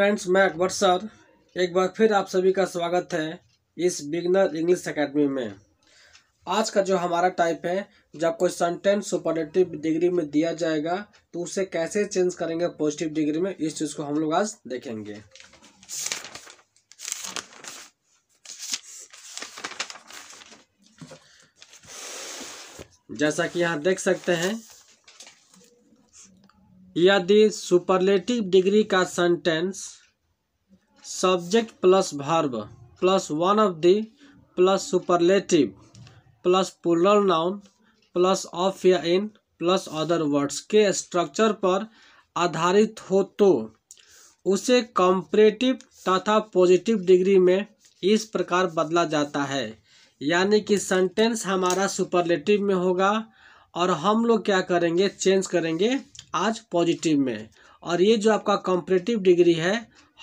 friends मैं Akbar sir एक बार फिर आप सभी का स्वागत है इस बिगनर इंग्लिश एकेडमी में आज का जो हमारा टाइप है जब कोई सेंटेंस सुपरलेटिव डिग्री में दिया जाएगा तो उसे कैसे चेंज करेंगे पॉजिटिव डिग्री में इस चीज़ को हम लोग आज देखेंगे जैसा कि यहाँ देख सकते हैं यदि सुपरलेटिव डिग्री का sentence subject plus verb plus one of the plus superlative plus plural noun plus of या इन प्लस अदर वर्ड्स के स्ट्रक्चर पर आधारित हो तो उसे कॉम्परेटिव तथा पॉजिटिव डिग्री में इस प्रकार बदला जाता है यानी कि सेंटेंस हमारा सुपरलेटिव में होगा और हम लोग क्या करेंगे चेंज करेंगे आज पॉजिटिव में और ये जो आपका कॉम्परेटिव डिग्री है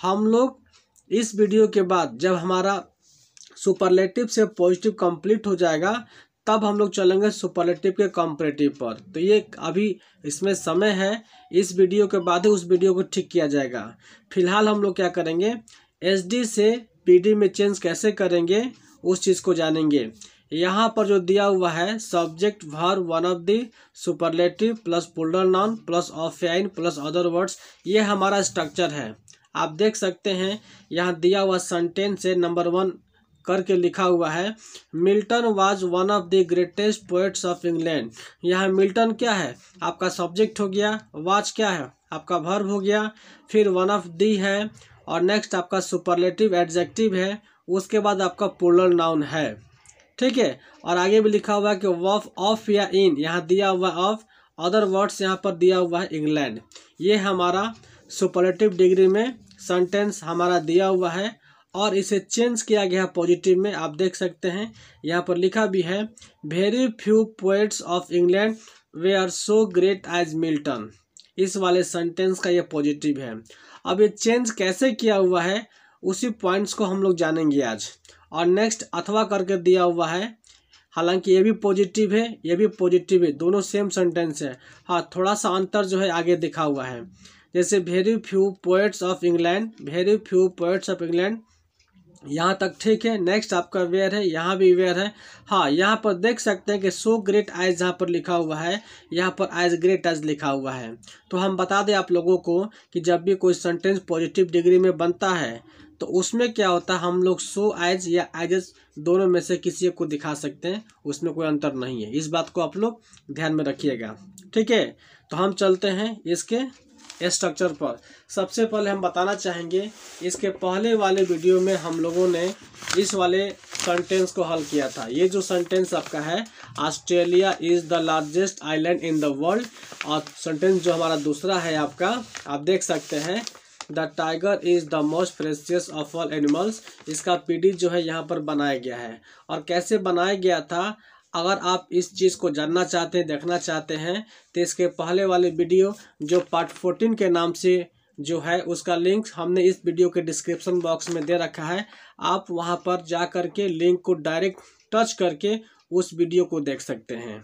हम लोग इस वीडियो के बाद जब हमारा सुपरलेटिव से पॉजिटिव कंप्लीट हो जाएगा तब हम लोग चलेंगे सुपरलेटिव के कॉम्परेटिव पर तो ये अभी इसमें समय है इस वीडियो के बाद ही उस वीडियो को ठीक किया जाएगा फिलहाल हम लोग क्या करेंगे एस डी से पी डी में चेंज कैसे करेंगे उस चीज़ को जानेंगे यहाँ पर जो दिया हुआ है subject verb one of the superlative plus plural noun plus of plus other words ये हमारा स्ट्रक्चर है आप देख सकते हैं यहाँ दिया हुआ सेंटेंस है नंबर वन करके लिखा हुआ है Milton was one of the greatest poets of England यहाँ मिल्टन क्या है आपका सब्जेक्ट हो गया वाज क्या है आपका भर्व हो गया फिर वन ऑफ दी है और नेक्स्ट आपका सुपरलेटिव एडजेक्टिव है उसके बाद आपका पोलर नाउन है ठीक है और आगे भी लिखा हुआ है कि वॉफ ऑफ या इन यहाँ दिया हुआ ऑफ अदर वर्ड्स यहाँ पर दिया हुआ है इंग्लैंड ये हमारा सुपरलेटिव डिग्री में सेंटेंस हमारा दिया हुआ है और इसे चेंज किया गया है पॉजिटिव में आप देख सकते हैं यहाँ पर लिखा भी है very few poets of England वे are so great as Milton इस वाले सेंटेंस का ये पॉजिटिव है अब ये चेंज कैसे किया हुआ है उसी पॉइंट्स को हम लोग जानेंगे आज और नेक्स्ट अथवा करके दिया हुआ है हालांकि ये भी पॉजिटिव है ये भी पॉजिटिव है दोनों सेम सेंटेंस है हाँ थोड़ा सा अंतर जो है आगे दिखा हुआ है जैसे very few poets of England very few poets of England यहाँ तक ठीक है नेक्स्ट आपका वेयर है यहाँ भी वेयर है हाँ यहाँ पर देख सकते हैं कि सो ग्रेट आइज यहाँ पर लिखा हुआ है यहाँ पर आइज ग्रेट आइज लिखा हुआ है तो हम बता दें आप लोगों को कि जब भी कोई सेंटेंस पॉजिटिव डिग्री में बनता है तो उसमें क्या होता है हम लोग सो आइज या आइजेस दोनों में से किसी को दिखा सकते हैं उसमें कोई अंतर नहीं है इस बात को आप लोग ध्यान में रखिएगा ठीक है तो हम चलते हैं इसके स्ट्रक्चर पर सबसे पहले हम बताना चाहेंगे इसके पहले वाले वीडियो में हम लोगों ने इस वाले सेंटेंस को हल किया था ये जो सेंटेंस आपका है Australia is the largest island in the world और सेंटेंस जो हमारा दूसरा है आपका आप देख सकते हैं the tiger is the most ferocious of all animals इसका पीडी जो है यहाँ पर बनाया गया है और कैसे बनाया गया था अगर आप इस चीज़ को जानना चाहते हैं देखना चाहते हैं तो इसके पहले वाले वीडियो जो पार्ट फोर्टीन के नाम से जो है उसका लिंक हमने इस वीडियो के डिस्क्रिप्शन बॉक्स में दे रखा है आप वहां पर जा कर के लिंक को डायरेक्ट टच करके उस वीडियो को देख सकते हैं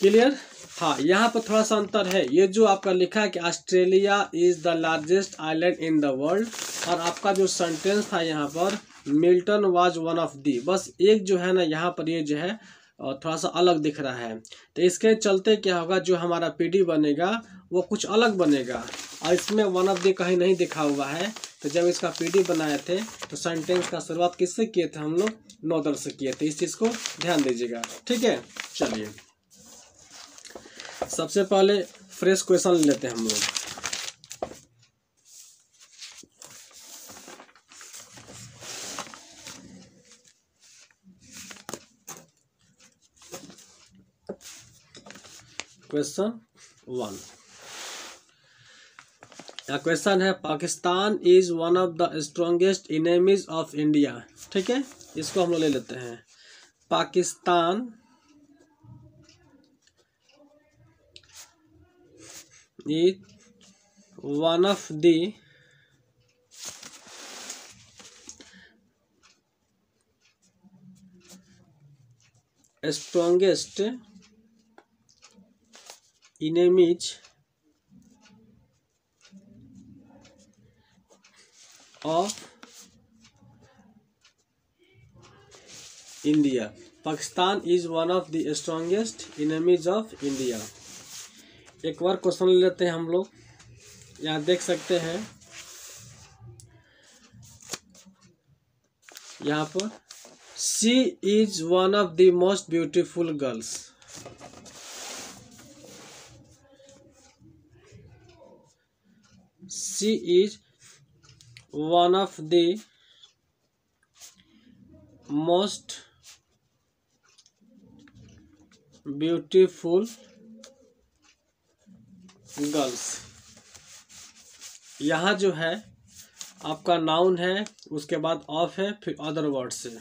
क्लियर हाँ यहाँ पर थोड़ा सा अंतर है ये जो आपका लिखा है कि Australia is the largest island in the world और आपका जो सेंटेंस था यहाँ पर Milton was one of the बस एक जो है ना यहाँ पर ये जो है थोड़ा सा अलग दिख रहा है तो इसके चलते क्या होगा जो हमारा पीडी बनेगा वो कुछ अलग बनेगा और इसमें वन ऑफ दी कहीं नहीं दिखा हुआ है तो जब इसका पीडी बनाए थे तो सेंटेंस का शुरुआत किससे किए थे हम लोग नोदर से किए थे इस चीज़ को ध्यान दीजिएगा ठीक है चलिए सबसे पहले फ्रेश क्वेश्चन लेते हैं हम लोग क्वेश्चन वन या क्वेश्चन है Pakistan is one of the strongest enemies of India ठीक है इसको हम लोग ले लेते हैं Pakistan is one of the strongest in of India Pakistan is one of the strongest enemies of India एक बार क्वेश्चन ले लेते हैं हम लोग यहाँ देख सकते हैं यहाँ पर she is one of the most beautiful girls she is one of the most beautiful girls यहाँ जो है आपका नाउन है उसके बाद ऑफ है फिर अदर वर्ड्स है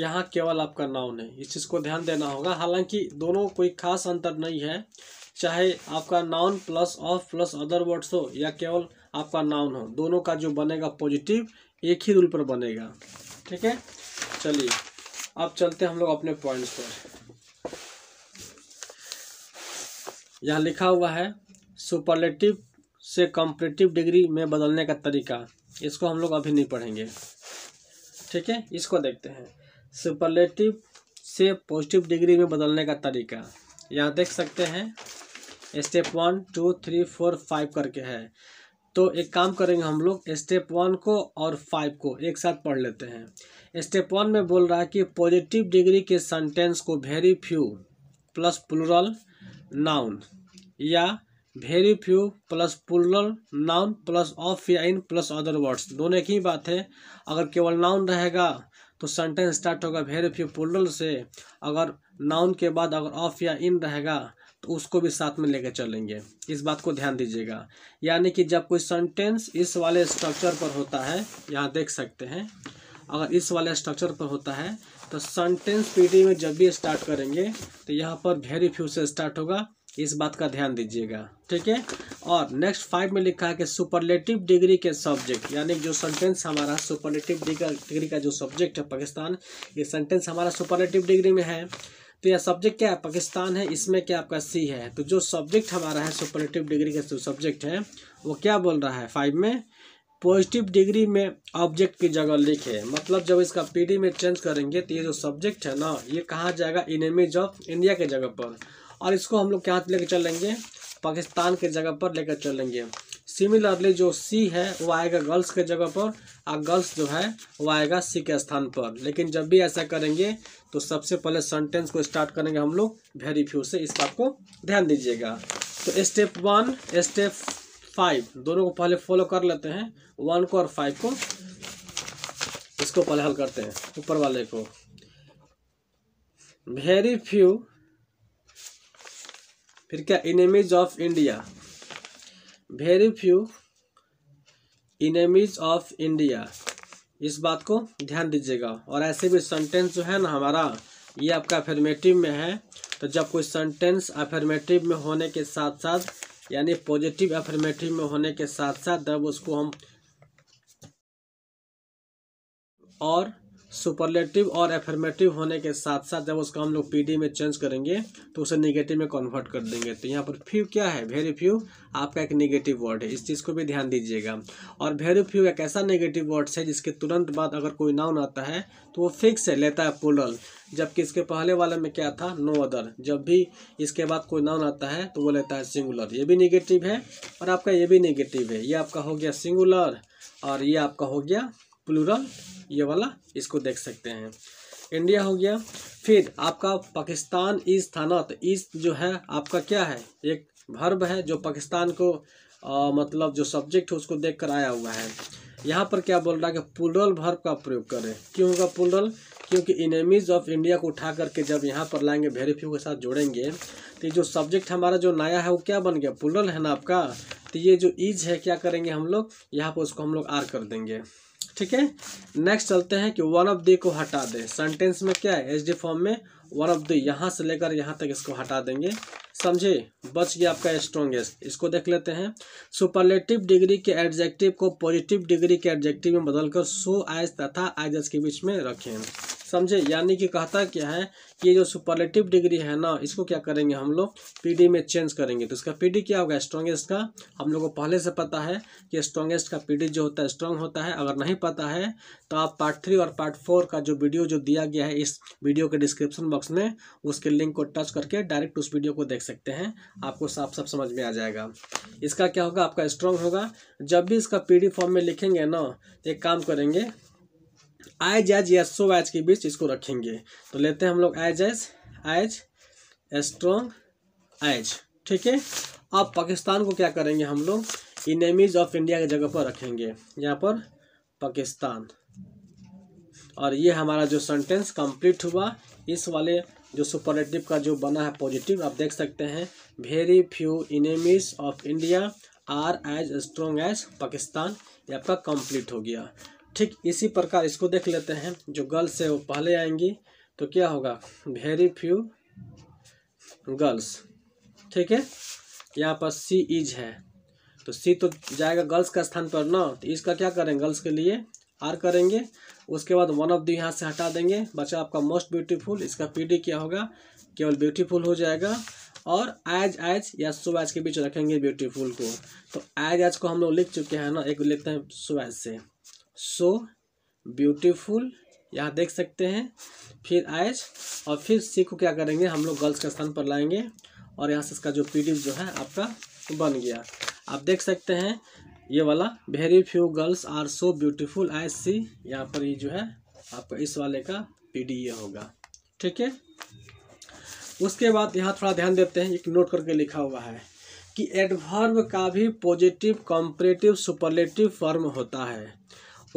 यहाँ केवल आपका नाउन है इस चीज़ को ध्यान देना होगा हालांकि दोनों कोई खास अंतर नहीं है चाहे आपका noun plus of plus other words हो या केवल आपका नाउन हो दोनों का जो बनेगा पॉजिटिव एक ही रूल पर बनेगा ठीक है चलिए अब चलते हैं हम लोग अपने पॉइंट्स पर यहाँ लिखा हुआ है सुपरलेटिव से कॉम्पिटिव डिग्री में बदलने का तरीका इसको हम लोग अभी नहीं पढ़ेंगे ठीक है इसको देखते हैं सुपरलेटिव से पॉजिटिव डिग्री में बदलने का तरीका यहाँ देख सकते हैं step one two three four five करके है तो एक काम करेंगे हम लोग स्टेप वन को और फाइव को एक साथ पढ़ लेते हैं स्टेप वन में बोल रहा है कि पॉजिटिव डिग्री के सेंटेंस को very few plus plural noun या very few plus plural noun plus of या इन प्लस अदर वर्ड्स दोनों एक ही बात है अगर केवल नाउन रहेगा तो सेंटेंस स्टार्ट होगा वेरी फ्यू प्लूरल से अगर नाउन के बाद अगर ऑफ या इन रहेगा तो उसको भी साथ में लेकर चलेंगे इस बात को ध्यान दीजिएगा यानी कि जब कोई सेंटेंस इस वाले स्ट्रक्चर पर होता है यहाँ देख सकते हैं अगर इस वाले स्ट्रक्चर पर होता है तो सेंटेंस पीटी में जब भी स्टार्ट करेंगे तो यहाँ पर वेरी फ्यू से स्टार्ट होगा इस बात का ध्यान दीजिएगा ठीक है और नेक्स्ट फाइव में लिखा है कि सुपरलेटिव डिग्री के सब्जेक्ट यानी जो सेंटेंस हमारा सुपरलेटिव डिग्री का जो सब्जेक्ट है पाकिस्तान ये सेंटेंस हमारा सुपरलेटिव डिग्री में है तो यह सब्जेक्ट क्या है पाकिस्तान है इसमें क्या आपका सी है तो जो सब्जेक्ट हमारा है सुपरलेटिव डिग्री का जो सब्जेक्ट है वो क्या बोल रहा है फाइव में पॉजिटिव डिग्री में ऑब्जेक्ट की जगह लिखे मतलब जब इसका पी में चेंज करेंगे तो ये जो सब्जेक्ट है ना ये कहाँ जाएगा इनेमीज ऑफ इंडिया के जगह पर और इसको हम लोग क्या लेकर चलेंगे पाकिस्तान के जगह पर लेकर चलेंगे सिमिलरली जो सी है वो आएगा गर्ल्स के जगह पर और गर्ल्स जो है वो आएगा सी के स्थान पर लेकिन जब भी ऐसा करेंगे तो सबसे पहले सेंटेंस को स्टार्ट करेंगे हम लोग वेरी फ्यू से इस बात को ध्यान दीजिएगा तो स्टेप वन स्टेप फाइव दोनों को पहले फॉलो कर लेते हैं वन को और फाइव को इसको पहले हल करते हैं ऊपर वाले को वेरी फ्यू फिर क्या enemies of India very few enemies of India इस बात को ध्यान दीजिएगा और ऐसे भी सेंटेंस जो है ना हमारा ये आपका अफर्मेटिव में है तो जब कोई सेंटेंस अफर्मेटिव में होने के साथ साथ यानी पॉजिटिव अफर्मेटिव में होने के साथ साथ जब उसको हम और सुपरलेटिव और एफर्मेटिव होने के साथ साथ जब उसका हम लोग पी में चेंज करेंगे तो उसे निगेटिव में कन्वर्ट कर देंगे तो यहाँ पर फ्यू क्या है वेरी फ्यू आपका एक निगेटिव वर्ड है इस चीज़ को भी ध्यान दीजिएगा और वेरी फ्यू एक ऐसा निगेटिव वर्ड्स है जिसके तुरंत बाद अगर कोई नाउन आता है तो वो फिक्स है लेता है पुलल जबकि इसके पहले वाले में क्या था नो अदर जब भी इसके बाद कोई नाउन आता है तो वो लेता है सिंगुलर ये भी निगेटिव है और आपका ये भी निगेटिव है ये आपका हो गया सिंगुलर और ये आपका हो गया प्लूरल ये वाला इसको देख सकते हैं इंडिया हो गया फिर आपका पाकिस्तान इज थाना तो इज जो है आपका क्या है एक भर्ब है जो पाकिस्तान को आ, मतलब जो सब्जेक्ट है उसको देख कर आया हुआ है यहाँ पर क्या बोल रहा है कि पुलरल भर्ब का प्रयोग करें क्यों होगा पुलरल क्योंकि इनेमीज ऑफ इंडिया को उठा करके जब यहाँ पर लाएंगे वेरीफ्यू के साथ जोड़ेंगे तो जो सब्जेक्ट हमारा जो नया है वो क्या बन गया पुलरल है ना आपका तो ये जो ईज है क्या करेंगे हम लोग यहाँ पर उसको हम लोग आर कर देंगे ठीक है नेक्स्ट चलते हैं कि वन ऑफ द को हटा दें सेंटेंस में क्या है एच डी फॉर्म में वन ऑफ द यहाँ से लेकर यहाँ तक इसको हटा देंगे समझे बच गया आपका स्ट्रॉन्गेस्ट इसको देख लेते हैं सुपरलेटिव डिग्री के एडजेक्टिव को पॉजिटिव डिग्री के एडजेक्टिव में बदलकर सो आइज तथा आइजस के बीच में रखें समझे यानी कि कहता क्या है कि ये जो सुपरलेटिव डिग्री है ना इसको क्या करेंगे हम लोग पी में चेंज करेंगे तो इसका पी क्या होगा स्ट्रॉन्गेस्ट का हम लोग को पहले से पता है कि स्ट्रॉन्गेस्ट का पी जो होता है स्ट्रॉन्ग होता है अगर नहीं पता है तो आप पार्ट थ्री और पार्ट फोर का जो वीडियो जो दिया गया है इस वीडियो के डिस्क्रिप्शन बॉक्स में उसके लिंक को टच करके डायरेक्ट उस वीडियो को देख सकते हैं आपको साफ साफ समझ में आ जाएगा इसका क्या होगा आपका स्ट्रॉन्ग होगा जब भी इसका पी फॉर्म में लिखेंगे ना तो एक काम करेंगे आइज एज सो एच के बीच इसको रखेंगे तो लेते हैं हम लोग as as as strong as ठीक है अब पाकिस्तान को क्या करेंगे हम लोग इनेमीज ऑफ इंडिया की जगह पर रखेंगे यहाँ पर पाकिस्तान और ये हमारा जो सेंटेंस कंप्लीट हुआ इस वाले जो सुपरलेटिव का जो बना है पॉजिटिव आप देख सकते हैं very few enemies of India are as strong as Pakistan ये आपका कंप्लीट हो गया ठीक इसी प्रकार इसको देख लेते हैं जो गर्ल्स है वो पहले आएंगी तो क्या होगा वेरी फ्यू गर्ल्स ठीक है यहाँ पर सी इज है तो सी तो जाएगा गर्ल्स का स्थान पर ना तो इसका क्या करेंगे गर्ल्स के लिए आर करेंगे उसके बाद वन ऑफ द यहाँ से हटा देंगे बचा आपका मोस्ट ब्यूटीफुल इसका पीडी क्या होगा केवल ब्यूटीफुल हो जाएगा और आज आज या सुबैज के बीच रखेंगे ब्यूटीफुल को तो आज आज को हम लोग लिख चुके हैं ना एक लिखते हैं सुबैज से सो ब्यूटीफुल यहाँ देख सकते हैं फिर आइज और फिर सी को क्या करेंगे हम लोग गर्ल्स के स्थान पर लाएंगे और यहाँ से इसका जो पी जो है आपका बन गया आप देख सकते हैं ये वाला very few girls are so beautiful as she यहाँ पर ये जो है आपका इस वाले का पी ये होगा ठीक है उसके बाद यहाँ थोड़ा ध्यान देते हैं एक नोट करके लिखा हुआ है कि एडवर्ब का भी पॉजिटिव कॉम्परेटिव सुपरलेटिव फॉर्म होता है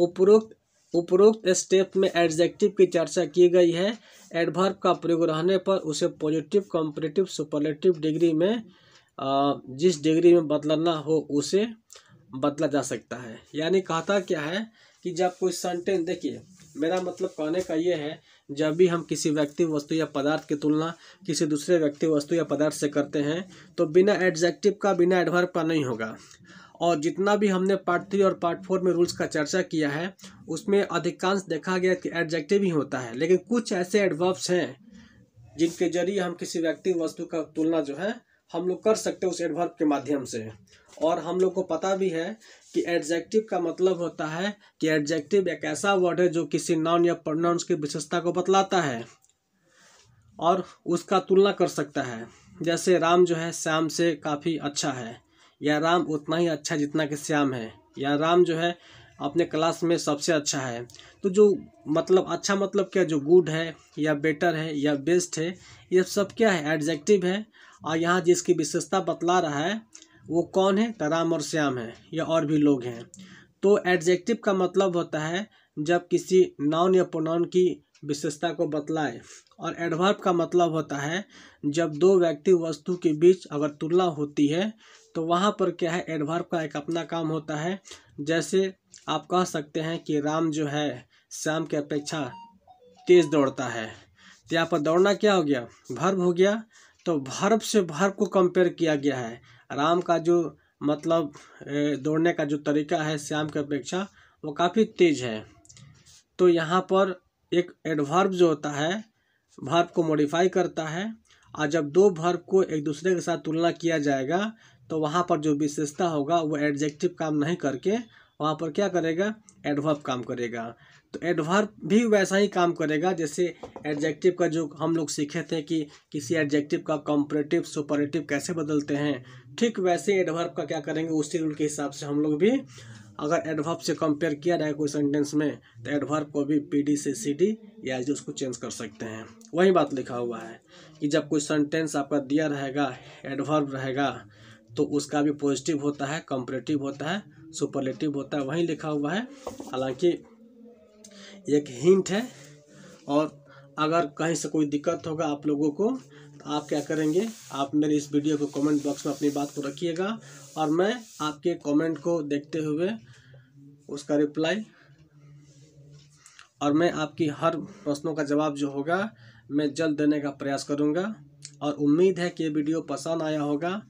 उपरोक्त उपरोक्त स्टेप में एडजेक्टिव की चर्चा की गई है एडभर्व का प्रयोग रहने पर उसे पॉजिटिव कॉम्परेटिव सुपरलेटिव डिग्री में जिस डिग्री में बदलना हो उसे बदला जा सकता है यानी कहता क्या है कि जब कोई सेंटेंस देखिए मेरा मतलब कहने का ये है जब भी हम किसी व्यक्ति वस्तु या पदार्थ की तुलना किसी दूसरे व्यक्ति वस्तु या पदार्थ से करते हैं तो बिना एडजेक्टिव का बिना एडभर्व का नहीं होगा और जितना भी हमने पार्ट थ्री और पार्ट फोर में रूल्स का चर्चा किया है उसमें अधिकांश देखा गया कि एडजेक्टिव ही होता है लेकिन कुछ ऐसे एडवर्ब्स हैं जिनके जरिए हम किसी व्यक्ति वस्तु का तुलना जो है हम लोग कर सकते हैं उस एडवर्ब के माध्यम से और हम लोग को पता भी है कि एडजेक्टिव का मतलब होता है कि एडजेक्टिव एक ऐसा वर्ड है जो किसी नाउन या प्रोनाउंस की विशेषता को बतलाता है और उसका तुलना कर सकता है जैसे राम जो है श्याम से काफ़ी अच्छा है या राम उतना ही अच्छा जितना कि श्याम है या राम जो है अपने क्लास में सबसे अच्छा है तो जो मतलब अच्छा मतलब क्या जो गुड है या बेटर है या बेस्ट है ये सब क्या है एडजेक्टिव है और यहाँ जिसकी विशेषता बतला रहा है वो कौन है तो राम और श्याम है या और भी लोग हैं तो एडजेक्टिव का मतलब होता है जब किसी नाउन या प्रोनाउन की विशेषता को बतलाए और एडवर्ब का मतलब होता है जब दो व्यक्ति वस्तु के बीच अगर तुलना होती है तो वहाँ पर क्या है एडवर्ब का एक अपना काम होता है जैसे आप कह सकते हैं कि राम जो है श्याम की अपेक्षा तेज़ दौड़ता है तो यहाँ पर दौड़ना क्या हो गया भर्ब हो गया तो भर्ब से भर्ब को कंपेयर किया गया है राम का जो मतलब दौड़ने का जो तरीका है श्याम की अपेक्षा वो काफ़ी तेज़ है तो यहाँ पर एक एडवर्ब जो होता है भर्व को मॉडिफाई करता है और जब दो भर्व को एक दूसरे के साथ तुलना किया जाएगा तो वहाँ पर जो विशेषता होगा वो एडजेक्टिव काम नहीं करके वहाँ पर क्या करेगा एडवर्ब काम करेगा तो एडवर्ब भी वैसा ही काम करेगा जैसे एडजेक्टिव का जो हम लोग सीखे थे कि किसी एडजेक्टिव का कॉम्परेटिव सुपरेटिव कैसे बदलते हैं ठीक वैसे एडवर्ब का क्या करेंगे उसी रूल के हिसाब से हम लोग भी अगर एडवर्ब से कंपेयर किया जाए कोई सेंटेंस में तो एडवर्ब को भी पीडी से सीडी या जो उसको चेंज कर सकते हैं वही बात लिखा हुआ है कि जब कोई सेंटेंस आपका दिया रहेगा एडवर्ब रहेगा तो उसका भी पॉजिटिव होता है कंपरेटिव होता है सुपरलेटिव होता है वहीं लिखा हुआ है हालांकि एक हिंट है और अगर कहीं से कोई दिक्कत होगा आप लोगों को तो आप क्या करेंगे आप मेरे इस वीडियो को कमेंट बॉक्स में अपनी बात को रखिएगा और मैं आपके कमेंट को देखते हुए उसका रिप्लाई और मैं आपकी हर प्रश्नों का जवाब जो होगा मैं जल्द देने का प्रयास करूँगा और उम्मीद है कि ये वीडियो पसंद आया होगा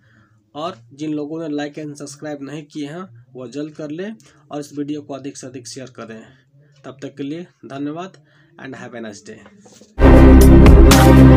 और जिन लोगों ने लाइक एंड सब्सक्राइब नहीं किए हैं वो जल्द कर लें और इस वीडियो को अधिक से अधिक शेयर करें तब तक के लिए धन्यवाद and have a nice day